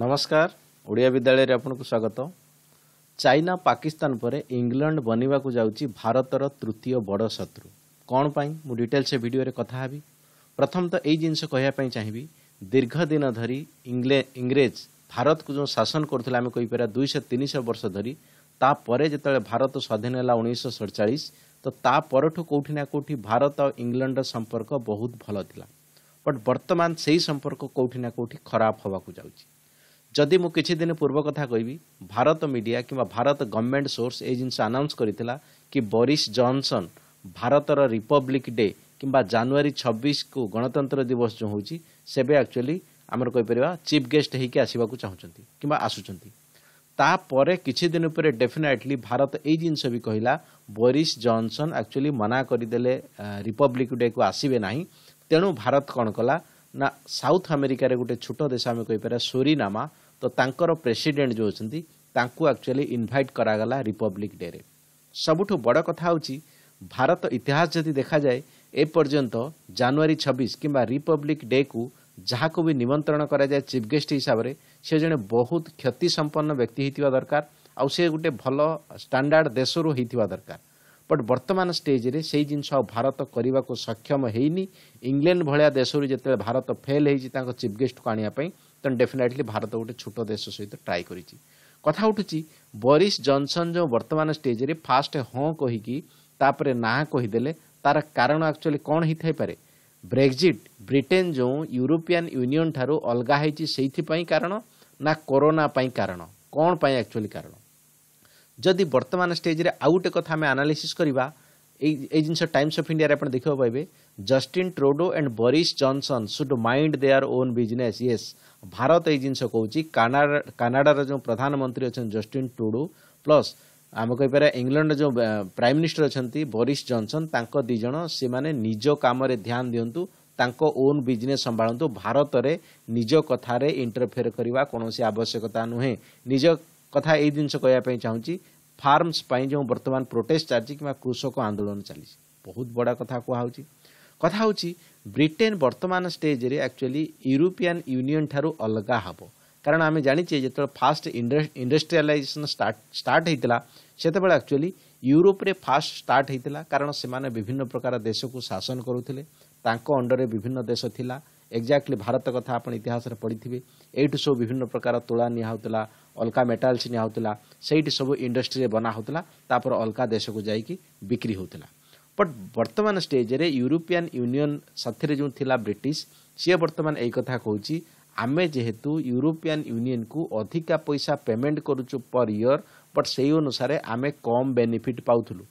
ନମସ୍କାର ଓଡ଼ିଆ ବିଦ୍ୟାଳୟରେ ଆପଣଙ୍କୁ ସ୍ୱାଗତ ଚାଇନା ପାକିସ୍ତାନ ପରେ ଇଂଲଣ୍ଡ ବନିବାକୁ ଯାଉଛି ଭାରତର ତୃତୀୟ ବଡ଼ ଶତ୍ରୁ କ'ଣ ପାଇଁ ମୁଁ ଡିଟେଲ୍ସରେ ଭିଡ଼ିଓରେ କଥା ହେବି ପ୍ରଥମତଃ ଏଇ ଜିନିଷ କହିବା ପାଇଁ ଚାହିଁବି ଦୀର୍ଘ ଦିନ ଧରି ଇଂରେଜ ଭାରତକୁ ଯେଉଁ ଶାସନ କରୁଥିଲେ ଆମେ କହିପାରିବା ଦୁଇଶହ ତିନିଶହ ବର୍ଷ ଧରି ତାପରେ ଯେତେବେଳେ ଭାରତ ସ୍ୱାଧୀନ ହେଲା ଉଣେଇଶହ ସଡ଼ଚାଳିଶ ତ ତା ପରଠୁ କେଉଁଠି ନା କେଉଁଠି ଭାରତ ଆଉ ଇଂଲଣ୍ଡର ସମ୍ପର୍କ ବହୁତ ଭଲ ଥିଲା ବଟ୍ ବର୍ତ୍ତମାନ ସେହି ସମ୍ପର୍କ କେଉଁଠି ନା କେଉଁଠି ଖରାପ ହେବାକୁ ଯାଉଛି ଯଦି ମୁଁ କିଛି ଦିନ ପୂର୍ବ କଥା କହିବି ଭାରତ ମିଡ଼ିଆ କିମ୍ବା ଭାରତ ଗଭର୍ଣ୍ଣମେଣ୍ଟ ସୋର୍ସ ଏଇ ଜିନିଷ ଆନାଉନ୍ସ କରିଥିଲା କି ବରିସ୍ ଜନ୍ସନ୍ ଭାରତର ରିପବ୍ଲିକ୍ ଡେ କିମ୍ବା ଜାନୁଆରୀ ଛବିଶକୁ ଗଣତନ୍ତ୍ର ଦିବସ ଯେଉଁ ହେଉଛି ସେବେ ଆକ୍ଚୁଆଲି ଆମର କହିପାରିବା ଚିଫ୍ ଗେଷ୍ଟ ହୋଇକି ଆସିବାକୁ ଚାହୁଁଛନ୍ତି କିମ୍ବା ଆସୁଛନ୍ତି ତାପରେ କିଛି ଦିନ ପରେ ଡେଫିନେଟ୍ଲି ଭାରତ ଏଇ ଜିନିଷ ବି କହିଲା ବୋରିସ୍ ଜନ୍ସନ୍ ଆକ୍ଚୁଆଲି ମନା କରିଦେଲେ ରିପବ୍ଲିକ୍ ଡେକୁ ଆସିବେ ନାହିଁ ତେଣୁ ଭାରତ କ'ଣ କଲା ନା ସାଉଥ୍ ଆମେରିକାରେ ଗୋଟେ ଛୋଟ ଦେଶ ଆମେ କହିପାରିବା ସୋରିନାମା ତ ତାଙ୍କର ପ୍ରେସିଡେଣ୍ଟ ଯେଉଁ ଅଛନ୍ତି ତାଙ୍କୁ ଆକ୍ଚୁଆଲି ଇନଭାଇଟ୍ କରାଗଲା ରିପବ୍ଲିକ୍ ଡେରେ ସବୁଠୁ ବଡ଼ କଥା ହେଉଛି ଭାରତ ଇତିହାସ ଯଦି ଦେଖାଯାଏ ଏପର୍ଯ୍ୟନ୍ତ ଜାନୁଆରୀ ଛବିଶ କିମ୍ବା ରିପବ୍ଲିକ୍ ଡେକୁ ଯାହାକୁ ବି ନିମନ୍ତ୍ରଣ କରାଯାଏ ଚିଫ୍ ଗେଷ୍ଟ ହିସାବରେ ସେ ଜଣେ ବହୁତ କ୍ଷତି ସମ୍ପନ୍ନ ବ୍ୟକ୍ତି ହୋଇଥିବା ଦରକାର ଆଉ ସେ ଗୋଟେ ଭଲ ଷ୍ଟାଣ୍ଡାର୍ଡ଼ ଦେଶରୁ ହେଇଥିବା ଦରକାର ବଟ୍ ବର୍ତ୍ତମାନ ଷ୍ଟେଜ୍ରେ ସେଇ ଜିନିଷ ଆଉ ଭାରତ କରିବାକୁ ସକ୍ଷମ ହେଇନି ଇଂଲଣ୍ଡ ଭଳିଆ ଦେଶରୁ ଯେତେବେଳେ ଭାରତ ଫେଲ୍ ହେଇଛି ତାଙ୍କ ଚିଫ୍ ଗେଷ୍ଟକୁ ଆଣିବା ପାଇଁ ତେଣୁ ଡେଫିନେଟଲି ଭାରତ ଗୋଟେ ଛୋଟ ଦେଶ ସହିତ ଟ୍ରାଏ କରିଛି କଥା ଉଠୁଛି ବରିଶ ଜନସନ୍ ଯେଉଁ ବର୍ତ୍ତମାନ ଷ୍ଟେଜ୍ରେ ଫାଷ୍ଟ ହଁ କହିକି ତାପରେ ନା କହିଦେଲେ ତାର କାରଣ ଆକ୍ଚୁଆଲି କ'ଣ ହେଇଥାଇପାରେ ବ୍ରେକ୍ଜିଟ୍ ବ୍ରିଟେନ୍ ଯେଉଁ ୟୁରୋପିଆନ୍ ୟୁନିଅନ୍ ଠାରୁ ଅଲଗା ହେଇଛି ସେଇଥିପାଇଁ କାରଣ ନା କରୋନା ପାଇଁ କାରଣ କ'ଣ ପାଇଁ ଆକ୍ଚୁଆଲି କାରଣ ଯଦି ବର୍ତ୍ତମାନ ଷ୍ଟେଜ୍ରେ ଆଉ ଗୋଟେ କଥା ଆମେ ଆନାଲିସିସ୍ କରିବା এই এই ଜିନିଷ ଟାଇମ୍ସ ଅଫ୍ ଇଣ୍ଡିଆରେ ଆପଣ ଦେଖିବାକୁ ପାଇବେ Justin Trudeau and Boris Johnson should mind their own business yes Bharat ଏଇ ଜିନିଷ କହୁଛି କାନାଡ଼ା କାନାଡ଼ାର ଯେଉଁ ପ୍ରଧାନମନ୍ତ୍ରୀ ଅଛନ୍ତି ଜଷ୍ଟିନ୍ ଟ୍ରୁଡୋ ପ୍ଲସ୍ ଆମେ କହିପାରିବା ଇଂଲଣ୍ଡର ଯେଉଁ ପ୍ରାଇମ୍ ମିନିଷ୍ଟର ଅଛନ୍ତି ବରିସ୍ ଜନସନ୍ ତାଙ୍କ ଦୁଇ ଜଣ ସେମାନେ ନିଜ କାମରେ ଧ୍ୟାନ ଦିଅନ୍ତୁ ତାଙ୍କ ଓନ୍ ବିଜନେସ୍ ସମ୍ଭାଳନ୍ତୁ ଭାରତରେ ନିଜ କଥାରେ ଇଣ୍ଟରଫିୟର କରିବା କୌଣସି ଆବଶ୍ୟକତା ନୁହେଁ ନିଜ କଥା ଏଇ ଜିନିଷ କହିବା ପାଇଁ ଚାହୁଁଛି ଫାର୍ମସ୍ ପାଇଁ ଯେଉଁ ବର୍ତ୍ତମାନ ପ୍ରୋଟେଷ୍ଟ ଚାଲିଛି କିମ୍ବା କୃଷକ ଆନ୍ଦୋଳନ ଚାଲିଛି ବହୁତ ବଡ଼ କଥା କୁହାହେଉଛି କଥା ହେଉଛି ବ୍ରିଟେନ୍ ବର୍ତ୍ତମାନ ଷ୍ଟେଜ୍ରେ ଆକ୍ଚୁଆଲି ୟୁରୋପିଆନ୍ ୟୁନିଅନ୍ ଠାରୁ ଅଲଗା ହେବ କାରଣ ଆମେ ଜାଣିଛେ ଯେତେବେଳେ ଫାଷ୍ଟ ଇଣ୍ଡଷ୍ଟ୍ରିଆଲାଇଜେସନ୍ ଷ୍ଟାର୍ଟ ହୋଇଥିଲା ସେତେବେଳେ ଆକ୍ଚୁଆଲି ୟୁରୋପରେ ଫାଷ୍ଟ ଷ୍ଟାର୍ଟ ହୋଇଥିଲା କାରଣ ସେମାନେ ବିଭିନ୍ନ ପ୍ରକାର ଦେଶକୁ ଶାସନ କରୁଥିଲେ ତାଙ୍କ ଅଣ୍ଡରରେ ବିଭିନ୍ନ ଦେଶ ଥିଲା ଏକ୍ଜାକ୍ଟଲି ଭାରତ କଥା ଆପଣ ଇତିହାସରେ ପଢ଼ିଥିବେ ଏଇଠୁ ସବୁ ବିଭିନ୍ନ ପ୍ରକାର ତୋଳା ନିଆହେଉଥିଲା ଅଲଗା ମେଟାଲ୍ସ ନିଆ ହେଉଥିଲା ସେଇଠି ସବୁ ଇଣ୍ଡଷ୍ଟ୍ରିରେ ବନା ହେଉଥିଲା ତାପରେ ଅଲଗା ଦେଶକୁ ଯାଇକି ବିକ୍ରି ହେଉଥିଲା ବଟ୍ ବର୍ତ୍ତମାନ ଷ୍ଟେଜ୍ରେ ୟୁରୋପିଆନ୍ ୟୁନିଅନ୍ ସାଥିରେ ଯେଉଁ ଥିଲା ବ୍ରିଟିଶ ସିଏ ବର୍ତ୍ତମାନ ଏଇ କଥା କହୁଛି ଆମେ ଯେହେତୁ ୟୁରୋପିଆନ୍ ୟୁନିଅନ୍କୁ ଅଧିକା ପଇସା ପେମେଣ୍ଟ କରୁଛୁ ପର୍ ଇୟର୍ ବଟ୍ ସେଇ ଅନୁସାରେ ଆମେ କମ୍ ବେନିଫିଟ୍ ପାଉଥିଲୁ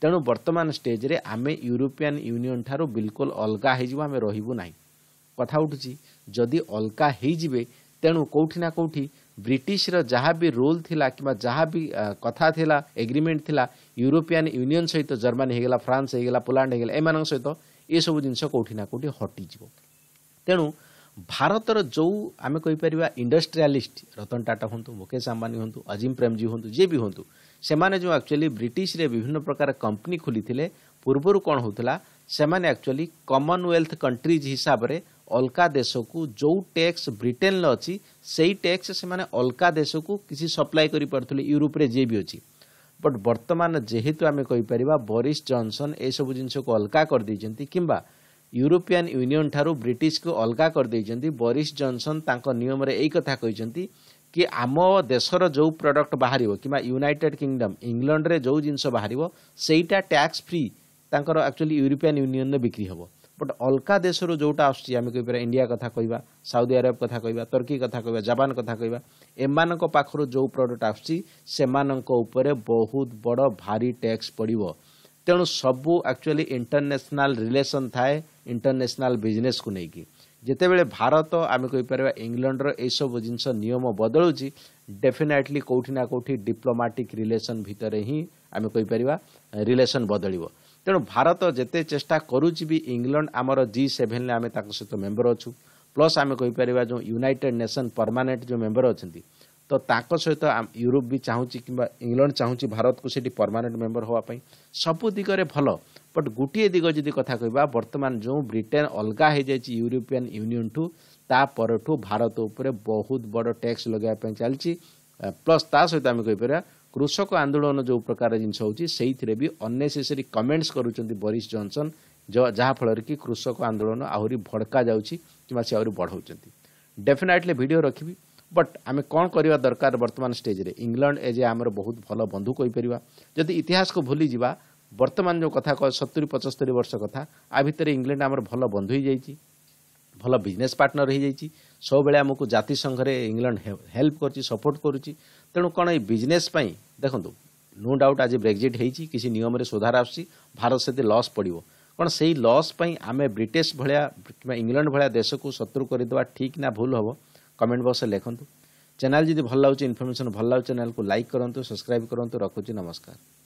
ତେଣୁ ବର୍ତ୍ତମାନ ଷ୍ଟେଜ୍ରେ ଆମେ ୟୁରୋପିଆନ୍ ୟୁନିଅନ୍ ଠାରୁ ବିଲକୁଲ ଅଲଗା ହେଇଯିବୁ ଆମେ ରହିବୁ ନାହିଁ କଥା ଉଠୁଛି ଯଦି ଅଲଗା ହେଇଯିବେ ତେଣୁ କେଉଁଠି ନା କେଉଁଠି ବ୍ରିଟିଶର ଯାହା ବି ରୋଲ୍ ଥିଲା କିମ୍ବା ଯାହା ବି କଥା ଥିଲା ଏଗ୍ରିମେଣ୍ଟ ଥିଲା ୟୁରୋପିଆନ ୟୁନିଅନ୍ ସହିତ ଜର୍ମାନୀ ହେଇଗଲା ଫ୍ରାନ୍ସ ହେଇଗଲା ପୋଲାଣ୍ଡ ହେଇଗଲା ଏମାନଙ୍କ ସହିତ ଏସବୁ ଜିନିଷ କେଉଁଠି ନା କେଉଁଠି ହଟିଯିବ ତେଣୁ ଭାରତର ଯେଉଁ ଆମେ କହିପାରିବା ଇଣ୍ଡଷ୍ଟ୍ରିଆଲିଷ୍ଟ ରତନ ଟାଟା ହୁଅନ୍ତୁ ମୁକେଶ ଆମ୍ବାନୀ ହୁଅନ୍ତୁ ଅଜିମ ପ୍ରେମଜୀ ହୁଅନ୍ତୁ ଯିଏ ବି ହୁଅନ୍ତୁ ସେମାନେ ଯେଉଁ ଆକ୍ଚୁଆଲି ବ୍ରିଟିଶରେ ବିଭିନ୍ନ ପ୍ରକାର କମ୍ପାନୀ ଖୋଲିଥିଲେ ପୂର୍ବରୁ କ'ଣ ହେଉଥିଲା ସେମାନେ ଆକ୍ଚୁଆଲି କମନୱେଲ୍ଥ କଣ୍ଟ୍ରିଜ୍ ହିସାବରେ ଅଲଗା ଦେଶକୁ ଯେଉଁ ଟ୍ୟାକ୍ସ ବ୍ରିଟେନ୍ରେ ଅଛି ସେଇ ଟ୍ୟାକ୍ସ ସେମାନେ ଅଲଗା ଦେଶକୁ କିଛି ସପ୍ଲାଏ କରିପାରୁଥିଲେ ୟୁରୋପରେ ଯିଏ ବି ଅଛି ବଟ୍ ବର୍ତ୍ତମାନ ଯେହେତୁ ଆମେ କହିପାରିବା ବରିସ୍ ଜନ୍ସନ୍ ଏସବୁ ଜିନିଷକୁ ଅଲଗା କରିଦେଇଛନ୍ତି କିମ୍ବା ୟୁରୋପିଆନ୍ ୟୁନିଅନ୍ ଠାରୁ ବ୍ରିଟିଶକୁ ଅଲଗା କରିଦେଇଛନ୍ତି ବରିସ୍ ଜନ୍ସନ୍ ତାଙ୍କ ନିୟମରେ ଏଇ କଥା କହିଛନ୍ତି କି ଆମ ଦେଶର ଯେଉଁ ପ୍ରଡକ୍ଟ ବାହାରିବ କିମ୍ବା ୟୁନାଇଟେଡ୍ କିଙ୍ଗଡମ୍ ଇଂଲଣ୍ଡରେ ଯେଉଁ ଜିନିଷ ବାହାରିବ ସେଇଟା ଟ୍ୟାକ୍ସ ଫ୍ରି ତାଙ୍କର ଆକ୍ଚୁଆଲି ୟୁରୋପିଆନ୍ ୟୁନିଅନ୍ରେ ବିକ୍ରି ହେବ बट अलका देश जो आसमें कह इंडिया कथा कह साउदी आरब कथा कह तुर्की कथा कह जापान कथा कह एम पाखु जो प्रडक्ट आसमान बहुत बड़ भारी टैक्स पड़ो तेणु सबू आकचुअली इंटरनेशनाल रिलेसन थाए इंटरनेशनाल बिजनेस को लेकिन जितेबाला भारत आम कही पार यह सब जिन निम बदलू डेफिनेटली कौटिना कौटि डिप्लोमाटिक रिलेसन भितर ही आम कहींपर रिलेसन बदल ତେଣୁ ଭାରତ ଯେତେ ଚେଷ୍ଟା କରୁଛି ବି ଇଂଲଣ୍ଡ ଆମର ଜି ସେଭେନ୍ରେ ଆମେ ତାଙ୍କ ସହିତ ମେମ୍ବର ଅଛୁ ପ୍ଲସ୍ ଆମେ କହିପାରିବା ଯେଉଁ ୟୁନାଇଟେଡ୍ ନେସନ୍ ପରମାନେଣ୍ଟ ଯେଉଁ ମେମ୍ବର ଅଛନ୍ତି ତ ତାଙ୍କ ସହିତ ୟୁରୋପ ବି ଚାହୁଁଛି କିମ୍ବା ଇଂଲଣ୍ଡ ଚାହୁଁଛି ଭାରତକୁ ସେଠି ପରମାନେଣ୍ଟ ମେମ୍ବର ହେବା ପାଇଁ ସବୁ ଦିଗରେ ଭଲ ବଟ୍ ଗୋଟିଏ ଦିଗ ଯଦି କଥା କହିବା ବର୍ତ୍ତମାନ ଯେଉଁ ବ୍ରିଟେନ୍ ଅଲଗା ହୋଇଯାଇଛି ୟୁରୋପିଆନ୍ ୟୁନିୟନ୍ଠୁ ତା ପରଠୁ ଭାରତ ଉପରେ ବହୁତ ବଡ଼ ଟ୍ୟାକ୍ସ ଲଗାଇବା ପାଇଁ ଚାଲିଛି ପ୍ଲସ୍ ତା ସହିତ ଆମେ କହିପାରିବା କୃଷକ ଆନ୍ଦୋଳନ ଯେଉଁ ପ୍ରକାର ଜିନିଷ ହେଉଛି ସେଇଥିରେ ବି ଅନ୍ନେସେସରୀ କମେଣ୍ଟସ୍ କରୁଛନ୍ତି ବୋରିସ୍ ଜନସନ୍ ଯାହାଫଳରେ କି କୃଷକ ଆନ୍ଦୋଳନ ଆହୁରି ଭଡ଼କା ଯାଉଛି କିମ୍ବା ସେ ଆହୁରି ବଢ଼ାଉଛନ୍ତି ଡେଫିନାଇଟଲି ଭିଡ଼ିଓ ରଖିବି ବଟ୍ ଆମେ କ'ଣ କରିବା ଦରକାର ବର୍ତ୍ତମାନ ଷ୍ଟେଜ୍ରେ ଇଂଲଣ୍ଡ ଏଜ୍ ଏ ଆମର ବହୁତ ଭଲ ବନ୍ଧୁ କହିପାରିବା ଯଦି ଇତିହାସକୁ ଭୁଲିଯିବା ବର୍ତ୍ତମାନ ଯେଉଁ କଥା ସତୁରି ପଞ୍ଚସ୍ତରୀ ବର୍ଷ କଥା ଆ ଭିତରେ ଇଂଲଣ୍ଡ ଆମର ଭଲ ବନ୍ଧୁ ହେଇଯାଇଛି ଭଲ ବିଜନେସ୍ ପାର୍ଟନର ହେଇଯାଇଛି ସବୁବେଳେ ଆମକୁ ଜାତିସଂଘରେ ଇଂଲଣ୍ଡ ହେଲ୍ପ କରୁଛି ସପୋର୍ଟ କରୁଛି ତେଣୁ କ'ଣ ଏଇ ବିଜନେସ୍ ପାଇଁ ଦେଖନ୍ତୁ ନୋ ଡାଉଟ୍ ଆଜି ବ୍ରେକ୍ଜିଟ୍ ହେଇଛି କିଛି ନିୟମରେ ସୁଧାର ଆସୁଛି ଭାରତ ସେଥିରେ ଲସ୍ ପଡ଼ିବ କ'ଣ ସେଇ ଲସ୍ ପାଇଁ ଆମେ ବ୍ରିଟିଶ ଭଳିଆ କିମ୍ବା ଇଂଲଣ୍ଡ ଭଳିଆ ଦେଶକୁ ଶତ୍ରୁ କରିଦେବା ଠିକ୍ ନା ଭୁଲ ହେବ କମେଣ୍ଟ ବକ୍ସରେ ଲେଖନ୍ତୁ ଚ୍ୟାନେଲ୍ ଯଦି ଭଲ ଲାଗୁଛି ଇନଫର୍ମେସନ୍ ଭଲ ଲାଗୁଛି ଚ୍ୟାନେଲ୍କୁ ଲାଇକ୍ କରନ୍ତୁ ସବସ୍କ୍ରାଇବ୍ କରନ୍ତୁ ରଖୁଛି ନମସ୍କାର